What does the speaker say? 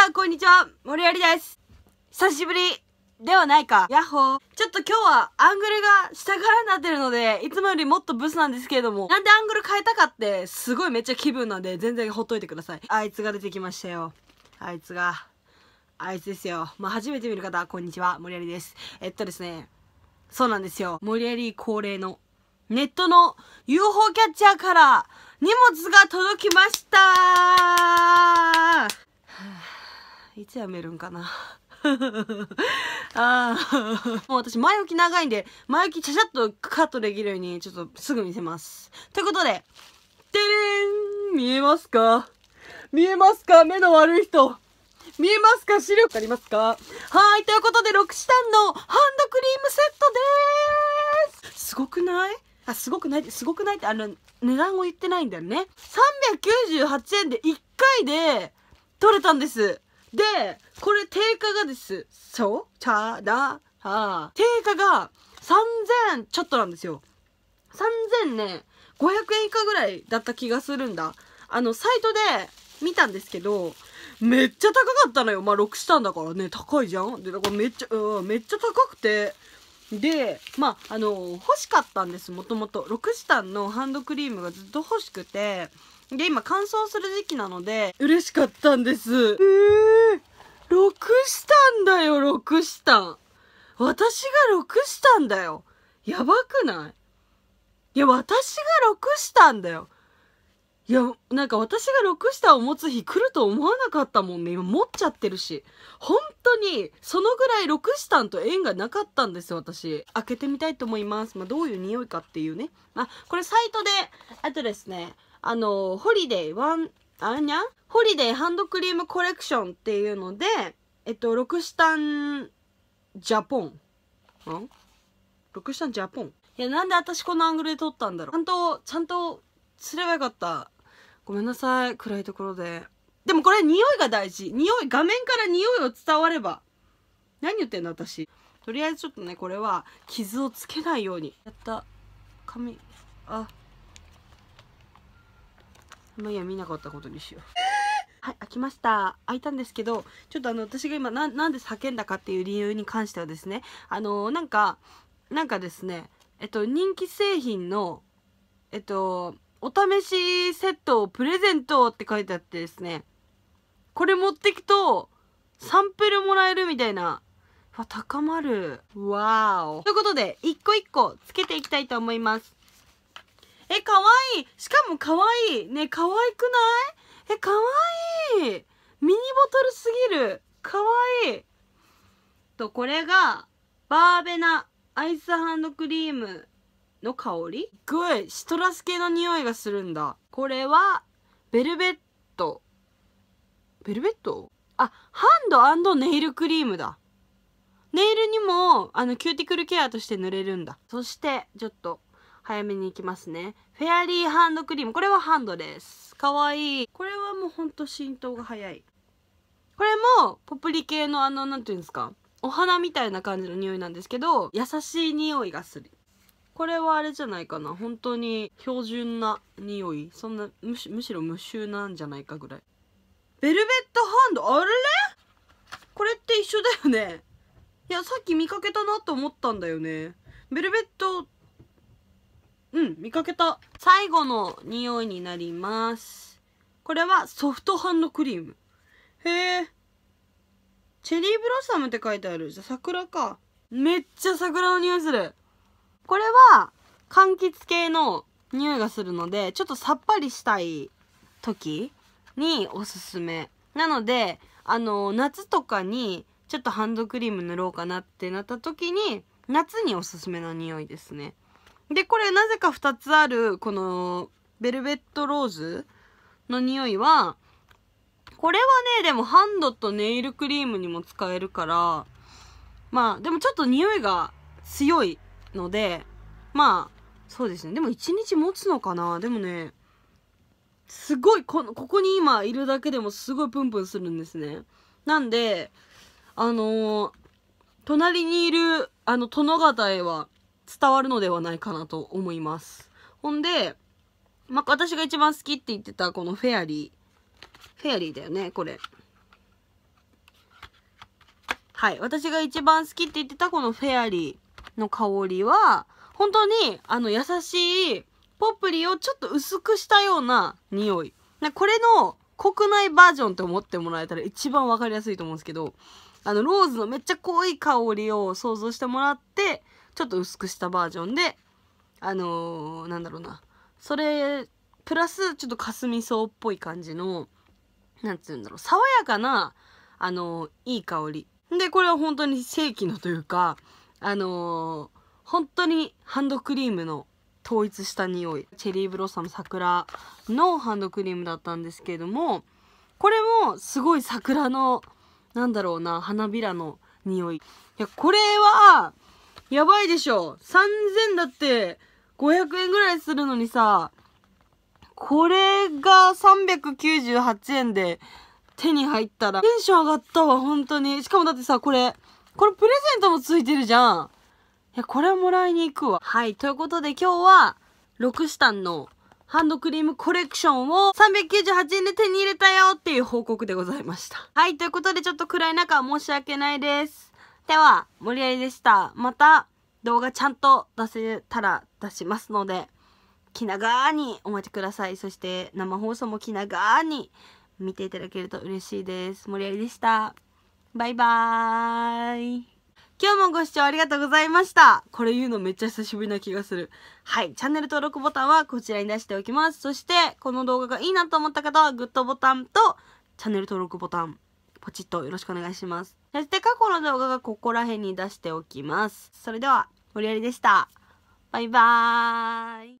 さん、こんにちは。森有です。久しぶりではないか。ヤッホー。ちょっと今日はアングルが下からになってるので、いつもよりもっとブスなんですけれども、なんでアングル変えたかって、すごいめっちゃ気分なんで、全然ほっといてください。あいつが出てきましたよ。あいつが。あいつですよ。まあ、初めて見る方、こんにちは。森有です。えっとですね。そうなんですよ。森有恒例の、ネットの UFO キャッチャーから荷物が届きましたいつやめるんかな ああもう私前置き長いんで、前置きちゃちゃっとカットできるように、ちょっとすぐ見せます。ということで、てれん見えますか見えますか目の悪い人見えますか視力ありますかはい、ということで、ロシタンのハンドクリームセットでーすすごくないあ、すごくないって、すごくないって、あの、値段を言ってないんだよね。398円で1回で取れたんです。で、これ定価がです。そうちゃラは定価が3000ちょっとなんですよ。3000ね、500円以下ぐらいだった気がするんだ。あの、サイトで見たんですけど、めっちゃ高かったのよ。まあ、6したんだからね、高いじゃんで、だからめっちゃ、うん、めっちゃ高くて。で、まあ、あの、欲しかったんです、もともと。6クタンのハンドクリームがずっと欲しくて、で、今乾燥する時期なので、嬉しかったんです。えー6したんだよ、6した。私が6したんだよ。やばくないいや、私が6したんだよ。いや、なんか私が6下を持つ日来ると思わなかったもんね。今持っちゃってるし。本当に、そのぐらい6下と縁がなかったんですよ、私。開けてみたいと思います。まあ、どういう匂いかっていうね。あ、これサイトで、あとですね、あの、ホリデー1、あにゃホリデーハンドクリームコレクションっていうので、えっと、ロクシタンジャポン。んロクシタンジャポン。いや、なんで私このアングルで撮ったんだろう。ちゃんと、ちゃんとすればよかった。ごめんなさい。暗いところで。でもこれ匂いが大事。匂い、画面から匂いを伝われば。何言ってんの私。とりあえずちょっとね、これは傷をつけないように。やった。髪、あ、まあ、いや見なかったことにしようはい開きました開いたんですけどちょっとあの私が今ななんで叫んだかっていう理由に関してはですねあのなんかなんかですねえっと人気製品のえっとお試しセットをプレゼントって書いてあってですねこれ持ってくとサンプルもらえるみたいな高まるわーおということで一個一個つけていきたいと思いますえ、かわいいしかもかわいいね、かわいくないえ、かわいいミニボトルすぎるかわいいと、これが、バーベナアイスハンドクリームの香りすごいシトラス系の匂いがするんだ。これは、ベルベット。ベルベットあ、ハンドネイルクリームだ。ネイルにも、あの、キューティクルケアとして塗れるんだ。そして、ちょっと、早めに行きますね。フェアリーハンドクリーム。これはハンドです。かわいい。これはもうほんと浸透が早い。これも、ポプリ系のあの、なんていうんですか。お花みたいな感じの匂いなんですけど、優しい匂いがする。これはあれじゃないかな。本当に標準な匂い。そんな、むしむしろ無臭なんじゃないかぐらい。ベルベットハンド、あれこれって一緒だよね。いや、さっき見かけたなと思ったんだよね。ベルベットうん、見かけた。最後の匂いになります。これはソフトハンドクリーム。へえ。チェリーブロッサムって書いてある。じゃ、桜か。めっちゃ桜の匂いする。これは、柑橘系の匂いがするので、ちょっとさっぱりしたい時におすすめ。なので、あの、夏とかに、ちょっとハンドクリーム塗ろうかなってなった時に、夏におすすめの匂いですね。で、これなぜか2つある、この、ベルベットローズの匂いは、これはね、でもハンドとネイルクリームにも使えるから、まあ、でもちょっと匂いが強いので、まあ、そうですね。でも1日持つのかなでもね、すごい、この、ここに今いるだけでもすごいプンプンするんですね。なんで、あのー、隣にいる、あの、殿方へは、伝わるのではないかなと思います。ほんで、まあ、私が一番好きって言ってたこのフェアリー。フェアリーだよね、これ。はい。私が一番好きって言ってたこのフェアリーの香りは、本当にあの優しいポップリをちょっと薄くしたような匂い。これの国内バージョンって思ってもらえたら一番わかりやすいと思うんですけど、あの、ローズのめっちゃ濃い香りを想像してもらって、ちょっと薄くしたバージョンであのー、なんだろうなそれプラスちょっとかすみ草っぽい感じのなんつうんだろう爽やかなあのー、いい香りでこれは本当に正規のというかあのー、本当にハンドクリームの統一した匂いチェリーブロッサム桜のハンドクリームだったんですけれどもこれもすごい桜のなんだろうな花びらの匂いいやこれはやばいでしょ ?3000 だって、500円ぐらいするのにさ、これが398円で手に入ったら、テンション上がったわ、本当に。しかもだってさ、これ、これプレゼントもついてるじゃん。いや、これはもらいに行くわ。はい、ということで今日は、ロクシタンのハンドクリームコレクションを398円で手に入れたよっていう報告でございました。はい、ということでちょっと暗い中申し訳ないです。では、盛り上げでした。また、動画ちゃんと出せたら出しますので、気長にお待ちください。そして、生放送も気長に見ていただけると嬉しいです。盛り上げでした。バイバーイ。今日もご視聴ありがとうございました。これ言うのめっちゃ久しぶりな気がする。はい。チャンネル登録ボタンはこちらに出しておきます。そして、この動画がいいなと思った方は、グッドボタンと、チャンネル登録ボタンポチッとよろしくお願いします。そして過去の動画がここら辺に出しておきます。それでは、無理やりでした。バイバーイ。